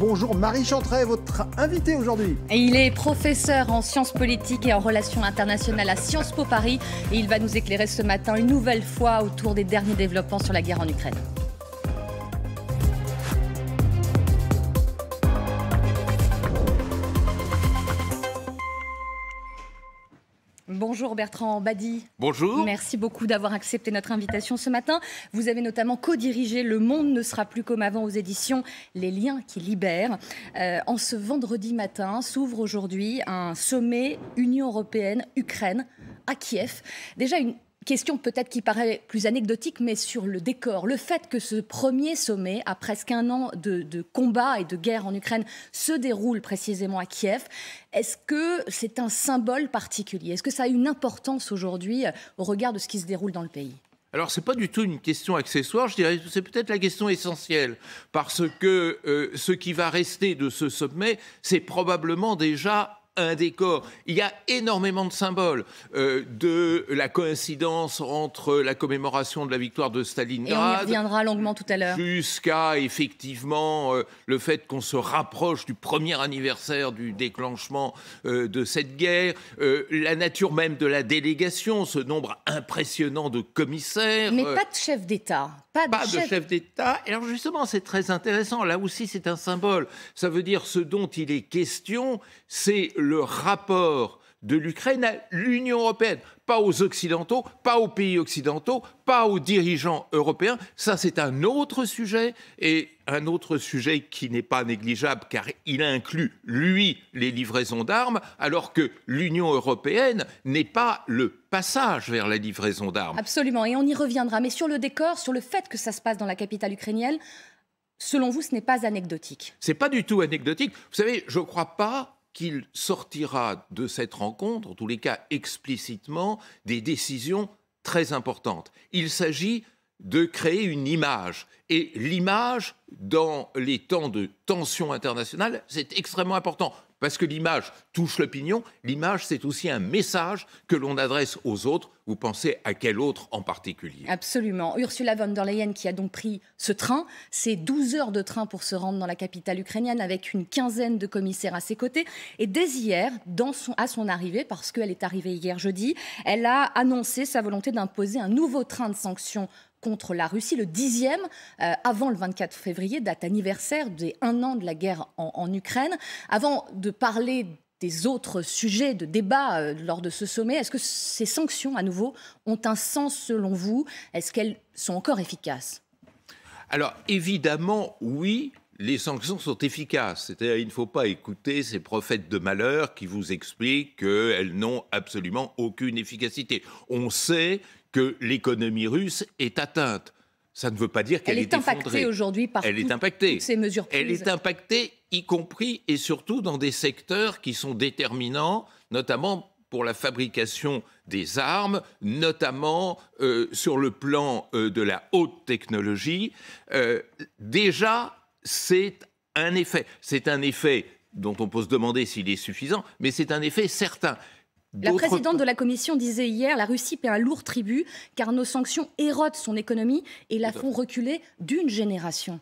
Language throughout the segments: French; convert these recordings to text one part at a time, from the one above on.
Bonjour Marie Chantray, votre invitée aujourd'hui. Il est professeur en sciences politiques et en relations internationales à Sciences Po Paris et il va nous éclairer ce matin une nouvelle fois autour des derniers développements sur la guerre en Ukraine. Bonjour Bertrand Badi. Bonjour. Merci beaucoup d'avoir accepté notre invitation ce matin. Vous avez notamment co-dirigé Le Monde ne sera plus comme avant aux éditions Les liens qui libèrent. Euh, en ce vendredi matin s'ouvre aujourd'hui un sommet Union européenne-Ukraine à Kiev. Déjà une question peut-être qui paraît plus anecdotique, mais sur le décor. Le fait que ce premier sommet, à presque un an de, de combat et de guerre en Ukraine, se déroule précisément à Kiev, est-ce que c'est un symbole particulier Est-ce que ça a une importance aujourd'hui euh, au regard de ce qui se déroule dans le pays alors, ce n'est pas du tout une question accessoire, je dirais, que c'est peut-être la question essentielle, parce que euh, ce qui va rester de ce sommet, c'est probablement déjà un décor. Il y a énormément de symboles, euh, de la coïncidence entre la commémoration de la victoire de Stalingrad. Et on y reviendra longuement tout à l'heure. Jusqu'à effectivement euh, le fait qu'on se rapproche du premier anniversaire du déclenchement euh, de cette guerre, la nature même de la délégation, ce nombre impressionnant de commissaires. Mais pas de chef d'État. Pas de, chef... chef d'État. Alors justement, c'est très intéressant. Là aussi, c'est un symbole. Ça veut dire ce dont il est question, c'est le rapport de l'Ukraine à l'Union européenne, pas aux Occidentaux, pas aux pays occidentaux, pas aux dirigeants européens. Ça, c'est un autre sujet et un autre sujet qui n'est pas négligeable car il inclut, lui, les livraisons d'armes, alors que l'Union européenne n'est pas le passage vers la livraison d'armes. Absolument, et on y reviendra. Mais sur le décor, sur le fait que ça se passe dans la capitale ukrainienne, selon vous, ce n'est pas anecdotique. Ce n'est pas du tout anecdotique. Vous savez, je ne crois pas qu'il sortira de cette rencontre, en tous les cas explicitement, des décisions très importantes. Il s'agit de créer une image. Et l'image, dans les temps de tension internationale, c'est extrêmement important. Parce que l'image touche l'opinion, l'image c'est aussi un message que l'on adresse aux autres. Vous pensez à quel autre en particulier Absolument. Ursula von der Leyen qui a donc pris ce train, c'est 12 heures de train pour se rendre dans la capitale ukrainienne avec une quinzaine de commissaires à ses côtés. Et dès hier, à son arrivée, parce qu'elle est arrivée hier jeudi, elle a annoncé sa volonté d'imposer un nouveau train de sanctions contre la Russie, le dixième euh, avant le 24 février, date anniversaire des un an de la guerre en, Ukraine. Avant de parler des autres sujets de débat euh, lors de ce sommet, est-ce que ces sanctions, à nouveau, ont un sens selon vous Est-ce qu'elles sont encore efficaces Alors évidemment, oui, les sanctions sont efficaces. cest il ne faut pas écouter ces prophètes de malheur qui vous expliquent qu'elles n'ont absolument aucune efficacité. On sait que l'économie russe est atteinte. Ça ne veut pas dire qu'elle est, est, impactée aujourd'hui par toutes ces mesures prises. Elle est impactée, y compris et surtout dans des secteurs qui sont déterminants, notamment pour la fabrication des armes, notamment euh, sur le plan euh, de la haute technologie. Euh, déjà, c'est un effet. C'est un effet dont on peut se demander s'il est suffisant, mais c'est un effet certain. La présidente de la Commission disait hier la Russie paie un lourd tribut car nos sanctions érodent son économie et la font reculer d'une génération.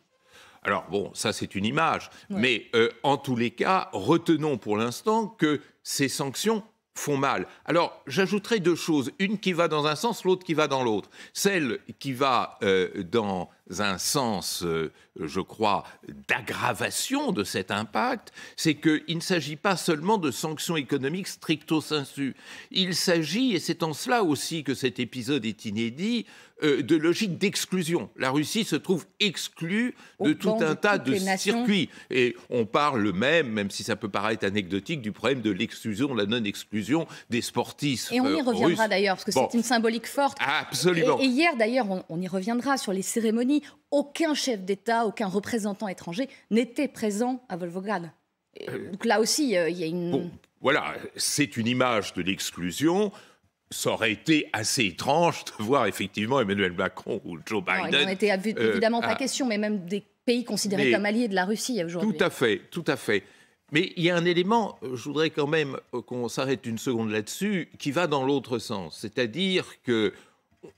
Alors bon, ça c'est une image, mais euh, en tous les cas, retenons pour l'instant que ces sanctions font mal. Alors j'ajouterai deux choses, une qui va dans un sens, l'autre qui va dans l'autre. Celle qui va euh, dans un sens, euh, je crois, d'aggravation de cet impact, c'est qu'il ne s'agit pas seulement de sanctions économiques stricto sensu. Il s'agit, et c'est en cela aussi que cet épisode est inédit, euh, de logique d'exclusion. La Russie se trouve exclue de tout un tas de circuits. Et on parle même, même si ça peut paraître anecdotique, du problème de l'exclusion, la non-exclusion des sportifs. Et on y euh, reviendra d'ailleurs, parce que c'est une symbolique forte. Absolument. Et, hier d'ailleurs, on y reviendra sur les cérémonies aucun chef d'État, aucun représentant étranger n'était présent à Volvograd euh, Donc là aussi, euh, il y a une. voilà, c'est une image de l'exclusion. Ça aurait été assez étrange de voir effectivement Emmanuel Macron ou Joe Biden. il n'en était euh, évidemment pas question, mais même des pays considérés comme alliés de la Russie aujourd'hui. Tout à fait, tout à fait. Mais il y a un élément, je voudrais quand même qu'on s'arrête une seconde là-dessus, qui va dans l'autre sens. C'est-à-dire que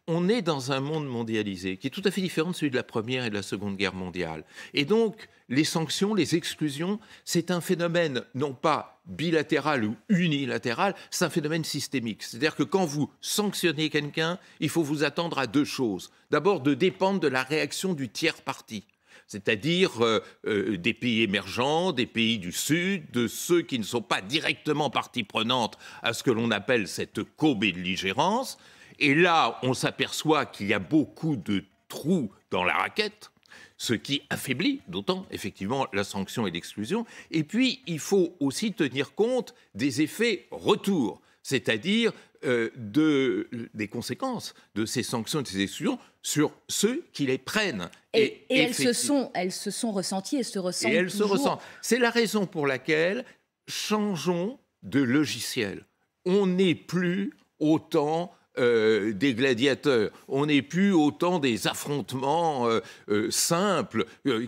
on est dans un monde mondialisé qui est tout à fait différent de celui de la Première et de la Seconde Guerre mondiale. Et donc, les sanctions, les exclusions, c'est un phénomène non pas bilatéral ou unilatéral, c'est un phénomène systémique. C'est-à-dire que quand vous sanctionnez quelqu'un, il faut vous attendre à deux choses. D'abord, de dépendre de la réaction du tiers parti c'est-à-dire euh, euh, des pays émergents, des pays du Sud, de ceux qui ne sont pas directement partie prenante à ce que l'on appelle cette co-belligérance, et là, on s'aperçoit qu'il y a beaucoup de trous dans la raquette, ce qui affaiblit d'autant effectivement la sanction et l'exclusion. Et puis, il faut aussi tenir compte des effets retour, c'est-à-dire euh, de, des conséquences de ces sanctions et de ces exclusions sur ceux qui les prennent. Et, elles, se sont, elles se sont ressenties et se ressentent. Et elles se ressentent. C'est la raison pour laquelle changeons de logiciel. On n'est plus autant euh, des gladiateurs. On n'est plus autant des affrontements euh, euh, simples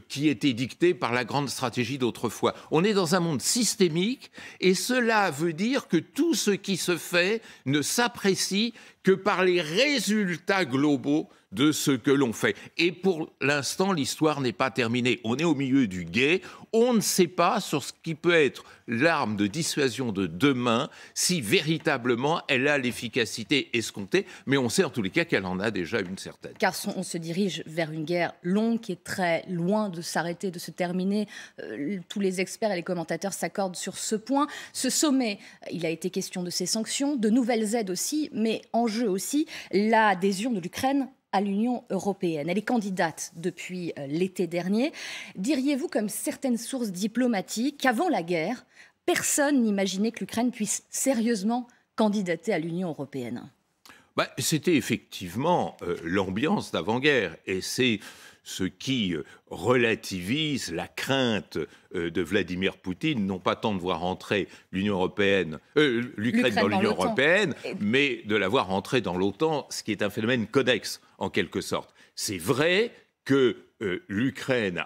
qui étaient dictés par la grande stratégie d'autrefois. On est dans un monde systémique et cela veut dire que tout ce qui se fait ne s'apprécie que par les résultats globaux de ce que l'on fait. Et pour l'instant, l'histoire n'est pas terminée. On est au milieu du guet. On ne sait pas sur ce qui peut être l'arme de dissuasion de demain, si véritablement elle a l'efficacité escomptée, mais on sait en tous les cas qu'elle en a déjà une certaine. Car on se dirige vers une guerre longue qui est très loin de s'arrêter, de se terminer. Euh, tous les experts et les commentateurs s'accordent sur ce point. Ce sommet, il a été question de ces sanctions, de nouvelles aides aussi, mais en jeu aussi l'adhésion de l'Ukraine à l'Union européenne. Elle est candidate depuis euh, l'été dernier. Diriez-vous, comme certaines sources diplomatiques, qu'avant la guerre, personne n'imaginait que l'Ukraine puisse sérieusement candidater à l'Union européenne bah, C'était effectivement euh, l'ambiance d'avant-guerre. Et c'est ce qui euh, relativise la crainte euh, de Vladimir Poutine, non pas tant de voir entrer l'Union européenne, euh, l'Ukraine dans l'Union européenne, mais de la voir entrer dans l'OTAN, ce qui est un phénomène codex en quelque sorte. C'est vrai que l'Ukraine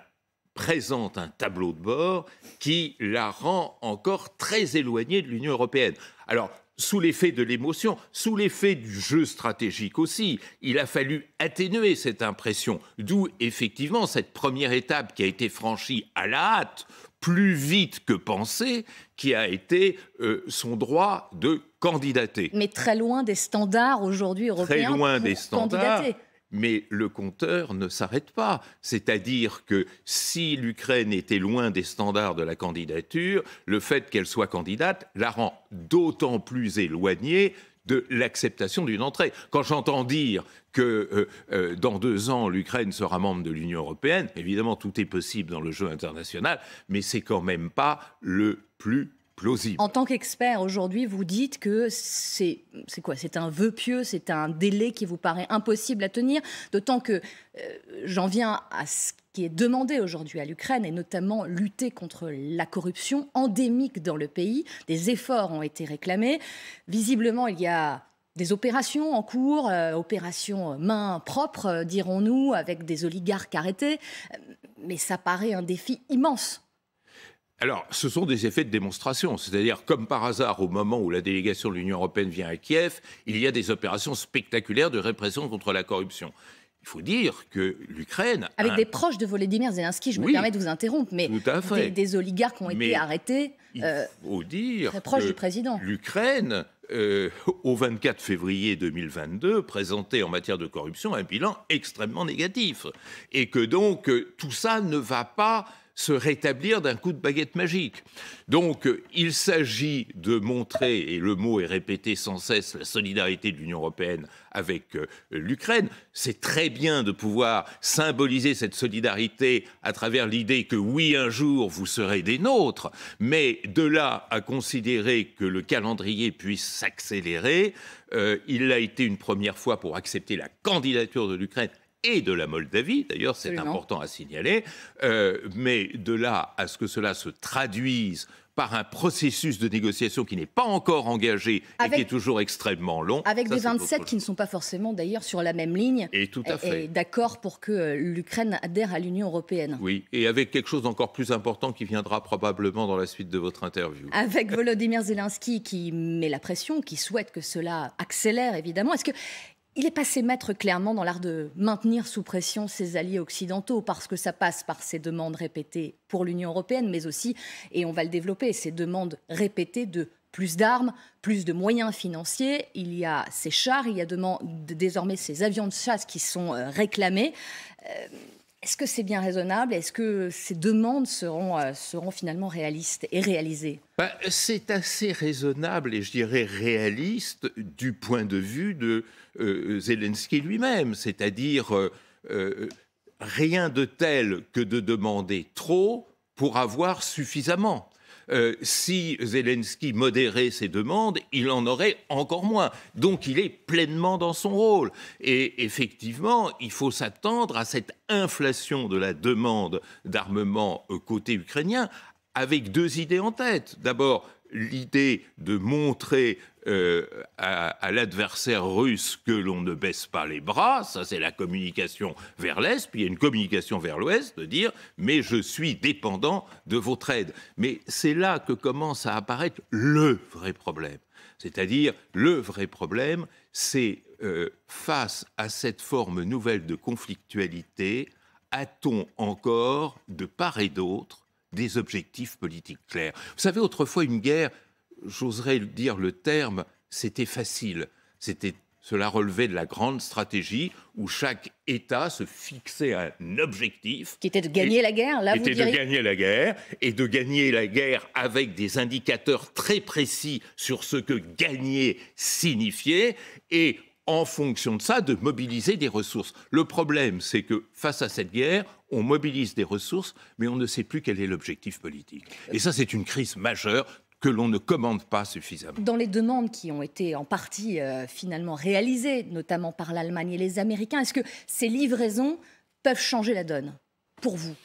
présente un tableau de bord qui la rend encore très éloignée de l'Union européenne. Alors, sous l'effet de l'émotion, sous l'effet du jeu stratégique aussi. Il a fallu atténuer cette impression, d'où effectivement cette première étape qui a été franchie à la hâte, plus vite que pensé, qui a été euh, son droit de candidater. Mais très loin des standards aujourd'hui européens. loin pour des standards. Candidater mais le compteur ne s'arrête pas. C'est-à-dire que si l'Ukraine était loin des standards de la candidature, le fait qu'elle soit candidate la rend d'autant plus éloignée de l'acceptation d'une entrée. Quand j'entends dire que euh, euh, dans deux ans, l'Ukraine sera membre de l'Union européenne, évidemment, tout est possible dans le jeu international, mais c'est quand même pas le plus en tant qu'expert, aujourd'hui, vous dites que c'est quoi C'est un vœu pieux, c'est un délai qui vous paraît impossible à tenir, d'autant que euh, j'en viens à ce qui est demandé aujourd'hui à l'Ukraine, et notamment lutter contre la corruption endémique dans le pays. Des efforts ont été réclamés. Visiblement, il y a des opérations en cours, euh, opérations main propre, euh, dirons-nous, avec des oligarques arrêtés. Mais ça paraît un défi immense alors, ce sont des effets de démonstration, c'est-à-dire comme par hasard, au moment où la délégation de l'Union européenne vient à Kiev, il y a des opérations spectaculaires de répression contre la corruption. Il faut dire que l'Ukraine... Avec des proches de Volodymyr Zelensky, je me permets de vous interrompre, mais Des, oligarques ont été arrêtés euh, dire très proches du président. L'Ukraine, euh, au 24 février 2022, présentait en matière de corruption un bilan extrêmement négatif. Et que donc, euh, tout ça ne va pas se rétablir d'un coup de baguette magique. Donc euh, il s'agit de montrer, et le mot est répété sans cesse, la solidarité de l'Union européenne avec euh, l'Ukraine. C'est très bien de pouvoir symboliser cette solidarité à travers l'idée que oui, un jour, vous serez des nôtres, mais de là à considérer que le calendrier puisse s'accélérer, euh, il l'a été une première fois pour accepter la candidature de l'Ukraine et de la Moldavie, d'ailleurs c'est important à signaler, euh, mais de là à ce que cela se traduise par un processus de négociation qui n'est pas encore engagé et qui est toujours extrêmement long. Avec des 27 qui ne sont pas forcément d'ailleurs sur la même ligne. Et D'accord pour que euh, l'Ukraine adhère à l'Union européenne. Oui, et avec quelque chose d'encore plus important qui viendra probablement dans la suite de votre interview. Avec Volodymyr Zelensky qui met la pression, qui souhaite que cela accélère évidemment. Est-ce que il est passé maître clairement dans l'art de maintenir sous pression ses alliés occidentaux, parce que ça passe par ces demandes répétées pour l'Union européenne, mais aussi, et on va le développer, ces demandes répétées de plus d'armes, plus de moyens financiers, il y a ces chars, il y a désormais ces avions de chasse qui sont euh, réclamés. Euh, est-ce que c'est bien raisonnable Est-ce que ces demandes seront, euh, seront finalement réalistes et réalisées bah, C'est assez raisonnable et je dirais réaliste du point de vue de euh, Zelensky lui-même, c'est-à-dire euh, rien de tel que de demander trop pour avoir suffisamment. Euh, si Zelensky modérait ses demandes, il en aurait encore moins. Donc il est pleinement dans son rôle. Et effectivement, il faut s'attendre à cette inflation de la demande d'armement euh, côté ukrainien avec deux idées en tête. D'abord, l'idée de montrer euh, à, l'adversaire russe que l'on ne baisse pas les bras, ça c'est la communication vers l'Est, puis il y a une communication vers l'Ouest de dire mais je suis dépendant de votre aide. Mais c'est là que commence à apparaître le vrai problème. C'est-à-dire le vrai problème, c'est euh, face à cette forme nouvelle de conflictualité, a-t-on encore, de part et d'autre, des objectifs politiques clairs Vous savez, autrefois, une guerre j'oserais dire le terme, c'était facile. C'était cela relevait de la grande stratégie où chaque État se fixait un objectif. Qui était de gagner la guerre, là, vous était de gagner la guerre, et de gagner la guerre avec des indicateurs très précis sur ce que gagner signifiait, et en fonction de ça, de mobiliser des ressources. Le problème, c'est que face à cette guerre, on mobilise des ressources, mais on ne sait plus quel est l'objectif politique. Et ça, c'est une crise majeure que l'on ne commande pas suffisamment. Dans les demandes qui ont été en partie euh, finalement réalisées, notamment par l'Allemagne et les Américains, est-ce que ces livraisons peuvent changer la donne pour vous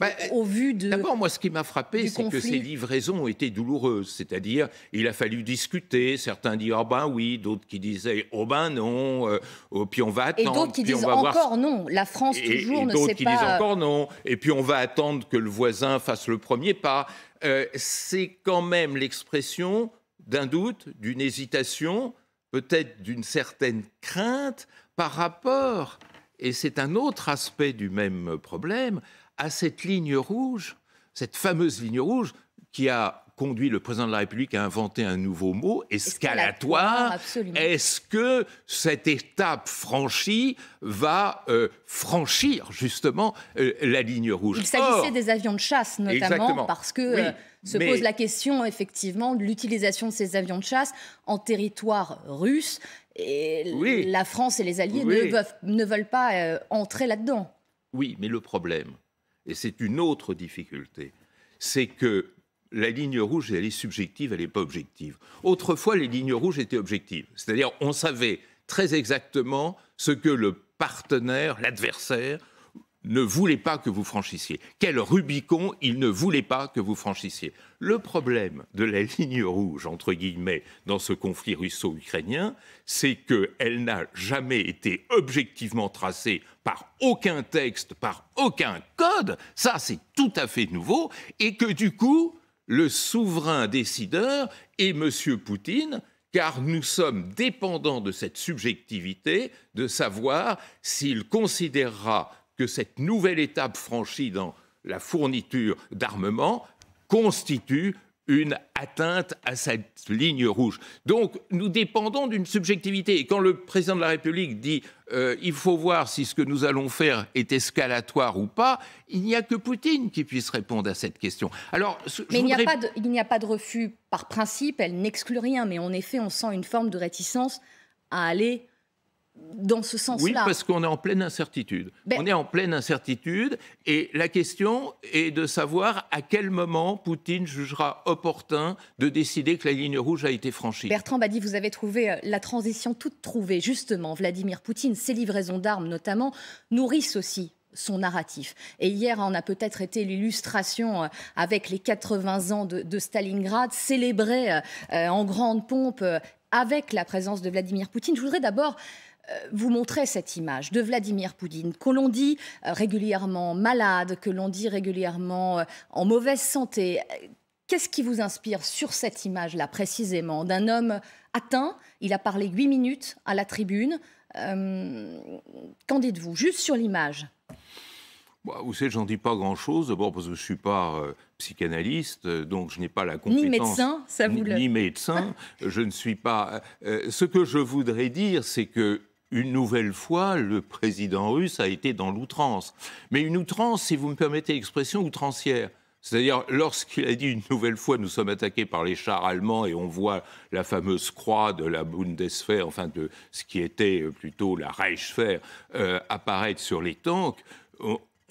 bah, au vu de. D'abord, moi, ce qui m'a frappé, c'est que ces livraisons ont été douloureuses. C'est-à-dire, il a fallu discuter. Certains disent oh ben oui, d'autres qui disaient oh ben non, euh, oh, puis on va attendre. Et d'autres qui disent encore non. La France toujours ne sait pas. Et D'autres qui disent encore non. Et puis on va attendre que le voisin fasse le premier pas. Euh, c'est quand même l'expression d'un doute, d'une hésitation, peut-être d'une certaine crainte par rapport, et c'est un autre aspect du même problème, à cette ligne rouge, cette fameuse ligne rouge qui a conduit le président de la République à inventer un nouveau mot, escalatoire. Est-ce que cette étape franchie va euh, franchir justement euh, la ligne rouge Il s'agissait des avions de chasse notamment, parce que euh, se pose la question effectivement de l'utilisation de ces avions de chasse en territoire russe. Et la France et les Alliés ne, veulent pas entrer là-dedans. Oui, mais le problème, et c'est une autre difficulté. C'est que la ligne rouge, elle est subjective, elle n'est pas objective. Autrefois, les lignes rouges étaient objectives. C'est-à-dire, on savait très exactement ce que le partenaire, l'adversaire, ne voulait pas que vous franchissiez, quel Rubicon il ne voulait pas que vous franchissiez. Le problème de la ligne rouge, entre guillemets, dans ce conflit russo-ukrainien, c'est qu'elle n'a jamais été objectivement tracée par aucun texte, par aucun code, ça c'est tout à fait nouveau, et que du coup, le souverain décideur est M. Poutine, car nous sommes dépendants de cette subjectivité, de savoir s'il considérera que cette nouvelle étape franchie dans la fourniture d'armement constitue une atteinte à cette ligne rouge. Donc nous dépendons d'une subjectivité. Et quand le président de la République dit euh, il faut voir si ce que nous allons faire est escalatoire ou pas, il n'y a que Poutine qui puisse répondre à cette question. Alors, mais il n'y a, a, pas de refus par principe, elle n'exclut rien, mais en effet on sent une forme de réticence à aller dans ce sens-là. Oui, parce qu'on est en pleine incertitude. Ben- on est en pleine incertitude et la question est de savoir à quel moment Poutine jugera opportun de décider que la ligne rouge a été franchie. Bertrand Badi, vous avez trouvé euh, la transition toute trouvée. Justement, Vladimir Poutine, ses livraisons d'armes notamment, nourrissent aussi son narratif. Et hier, on a peut-être été l'illustration euh, avec les 80 ans de, de Stalingrad, célébrés euh, en grande pompe avec la présence de Vladimir Poutine. Je voudrais d'abord euh, vous montrez cette image de Vladimir Poutine, que l'on dit euh, régulièrement malade, que l'on dit régulièrement euh, en mauvaise santé. Qu'est-ce qui vous inspire sur cette image-là précisément d'un homme atteint Il a parlé huit minutes à la tribune. Qu'en dites-vous juste sur l'image bah, vous savez, j'en dis pas grand-chose, d'abord parce que je ne suis pas psychanalyste, donc je n'ai pas la compétence. Ni médecin, ça vous ni, le... Ni médecin, je ne suis pas... ce que je voudrais dire, c'est que une nouvelle fois, le président russe a été dans l'outrance. Mais une outrance, si vous me permettez l'expression, outrancière. C'est-à-dire, lorsqu'il a dit une nouvelle fois, nous sommes attaqués par les chars allemands et on voit la fameuse croix de la Bundeswehr, enfin de ce qui était euh, plutôt la Reichswehr, euh, apparaître sur les tanks,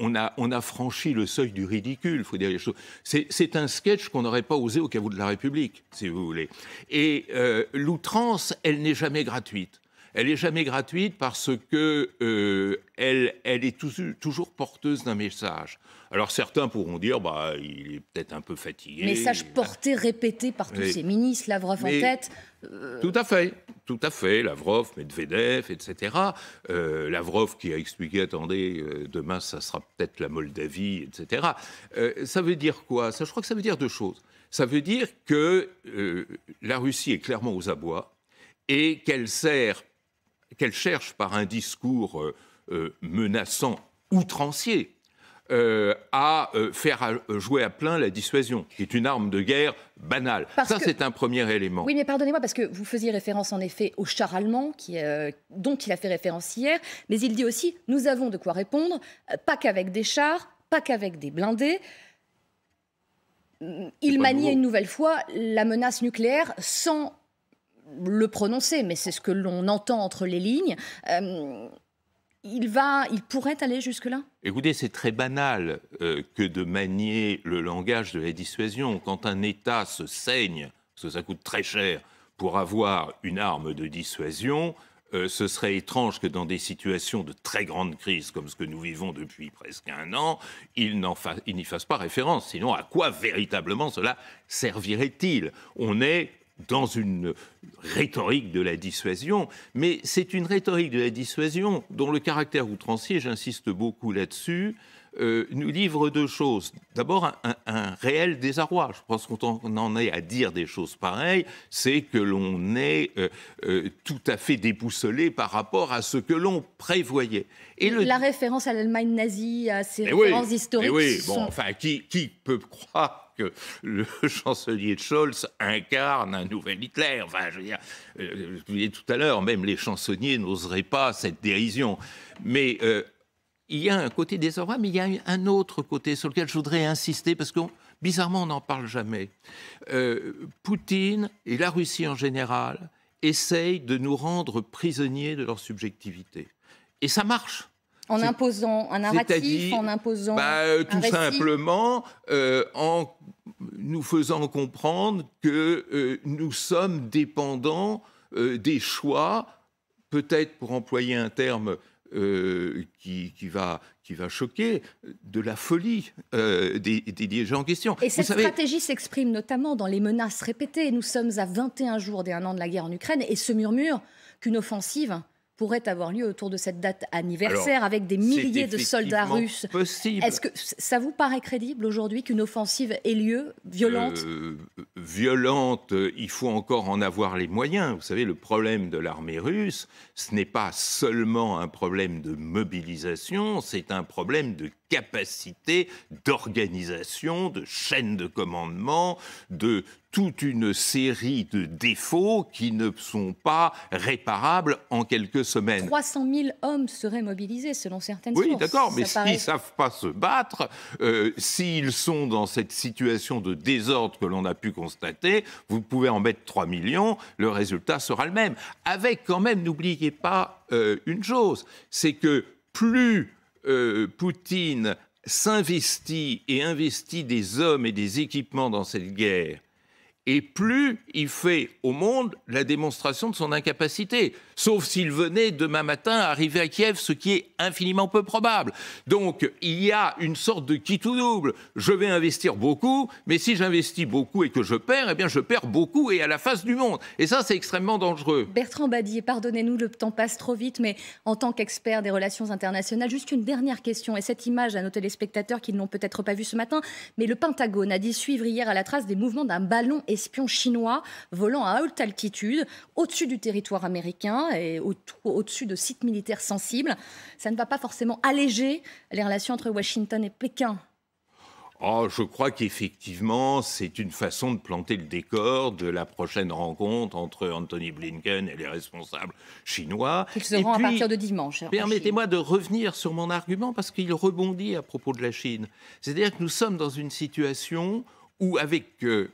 on, a, franchi le seuil du ridicule, il faut dire les choses. C'est un sketch qu'on n'aurait pas osé au caveau de la République, si vous voulez. Et euh, l'outrance, elle n'est jamais gratuite. Elle n'est jamais gratuite parce que euh, elle, est toujours porteuse d'un message. Alors certains pourront dire, bah, il est peut-être un peu fatigué. Message porté, répété par tous ces ministres, Lavrov en tête. Euh, tout à fait, tout à fait. Lavrov, Medvedev, etc. Euh, Lavrov qui a expliqué, attendez, demain ça sera peut-être la Moldavie, etc. ça veut dire quoi ça, Je crois que ça veut dire deux choses. Ça veut dire que la Russie est clairement aux abois et qu'elle sert qu'elle cherche par un discours euh, euh, menaçant, outrancier, euh, à faire jouer à plein la dissuasion, qui est une arme de guerre banale. ça, c'est un premier élément. Oui, mais pardonnez-moi, parce que vous faisiez référence en effet au char allemand, dont il a fait référence hier, mais il dit aussi, nous avons de quoi répondre, pas qu'avec des chars, pas qu'avec des blindés. Il maniait une nouvelle fois la menace nucléaire sans le prononcer, mais c'est ce que l'on entend entre les lignes. Euh, il, va, il pourrait aller jusque-là Écoutez, c'est très banal euh, que de manier le langage de la dissuasion. Quand un État se saigne, parce que ça coûte très cher, pour avoir une arme de dissuasion, euh, ce serait étrange que dans des situations de très grande crise comme ce que nous vivons depuis presque un an, il n'y fasse pas référence. Sinon, à quoi véritablement cela servirait-il On est dans une rhétorique de la dissuasion, mais c'est une rhétorique de la dissuasion dont le caractère outrancier, j'insiste beaucoup là-dessus, euh, nous livre deux choses. D'abord, un, réel désarroi. Je pense qu'on en est à dire des choses pareilles. C'est que l'on est euh, euh, tout à fait déboussolé par rapport à ce que l'on prévoyait. Et La référence à l'Allemagne nazie, à ses mais références oui, historiques. Mais oui, bon, enfin, qui peut croire que le chancelier Scholz incarne un nouvel Hitler. Enfin, je veux dire, euh, vous disais tout à l'heure, même les chansonniers n'oseraient pas cette dérision. Mais euh, il y a un côté désormais, mais il y a un autre côté sur lequel je voudrais insister, parce que bizarrement, on n'en parle jamais. Euh, Poutine et la Russie en général essayent de nous rendre prisonniers de leur subjectivité. Et ça marche. En imposant un narratif, en imposant. Bah, euh, tout simplement, euh, en nous faisant comprendre que euh, nous sommes dépendants des choix, peut-être pour employer un terme qui, va, qui va choquer, de la folie des, des, dirigeants en question. Et cette stratégie s'exprime notamment dans les menaces répétées. Nous sommes à 21 jours des un an de la guerre en Ukraine et se murmure qu'une offensive pourrait avoir lieu autour de cette date anniversaire avec des milliers de soldats russes. Est-ce que ça vous paraît crédible aujourd'hui qu'une offensive ait lieu violente euh, Violente, il faut encore en avoir les moyens. Vous savez, le problème de l'armée russe, ce n'est pas seulement un problème de mobilisation, c'est un problème de capacité d'organisation, de chaîne de commandement, de toute une série de défauts qui ne sont pas réparables en quelques semaines. 300 000 hommes seraient mobilisés selon certaines sources. Oui, d'accord, mais s'ils ne savent pas se battre, euh, s'ils sont dans cette situation de désordre que l'on a pu constater, vous pouvez en mettre 3 millions, le résultat sera le même. Avec quand même, n'oubliez pas euh, une chose, c'est que plus euh, Poutine s'investit et investit des hommes et des équipements dans cette guerre et plus il fait au monde la démonstration de son incapacité, sauf s'il venait demain matin arriver à Kiev, ce qui est infiniment peu probable. Donc il y a une sorte de qui tout double. Je vais investir beaucoup, mais si j'investis beaucoup et que je perds, eh bien je perds beaucoup et à la face du monde. Et ça, c'est extrêmement dangereux. Bertrand Badier, pardonnez-nous, le temps passe trop vite, mais en tant qu'expert des relations internationales, juste une dernière question, et cette image à nos téléspectateurs qui ne l'ont peut-être pas vue ce matin, mais le Pentagone a dit suivre hier à la trace des mouvements d'un ballon et chinois volant à haute altitude, au-dessus du territoire américain et au-dessus de sites militaires sensibles. Ça ne va pas forcément alléger les relations entre Washington et Pékin. Oh, je crois qu'effectivement, c'est une façon de planter le décor de la prochaine rencontre entre Anthony Blinken et les responsables chinois. à partir de dimanche. Hein, permettez-moi de revenir sur mon argument parce qu'il rebondit à propos de la Chine. C'est-à-dire que nous sommes dans une situation où, avec euh,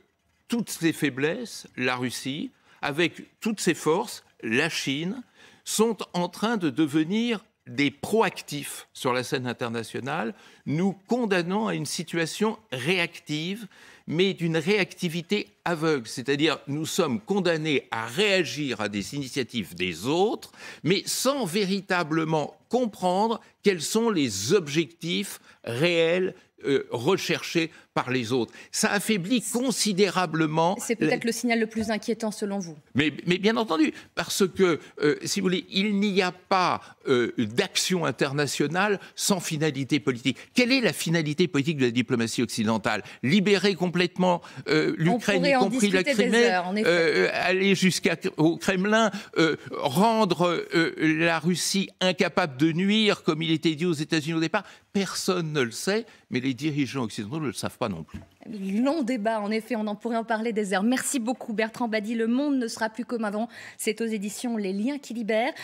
toutes ses faiblesses, la Russie, avec toutes ses forces, la Chine, sont en train de devenir des proactifs sur la scène internationale, nous condamnant à une situation réactive, mais d'une réactivité aveugle. C'est-à-dire, nous sommes condamnés à réagir à des initiatives des autres, mais sans véritablement comprendre quels sont les objectifs réels euh, Recherché par les autres. Ça affaiblit considérablement. C'est peut-être le signal le plus inquiétant selon vous. Mais, bien entendu, parce que, euh, si vous voulez, il n'y a pas euh, d'action internationale sans finalité politique. Quelle est la finalité politique de la diplomatie occidentale Libérer complètement l'Ukraine, y compris la Crimée, aller jusqu'au Kremlin, rendre la Russie incapable de nuire, comme il était dit aux États-Unis au départ. Personne ne le sait mais les dirigeants occidentaux ne le savent pas non plus. Long débat, en effet, on en pourrait en parler des heures. Merci beaucoup Bertrand Badi. Le monde ne sera plus comme avant. C'est aux éditions Les Liens qui libèrent.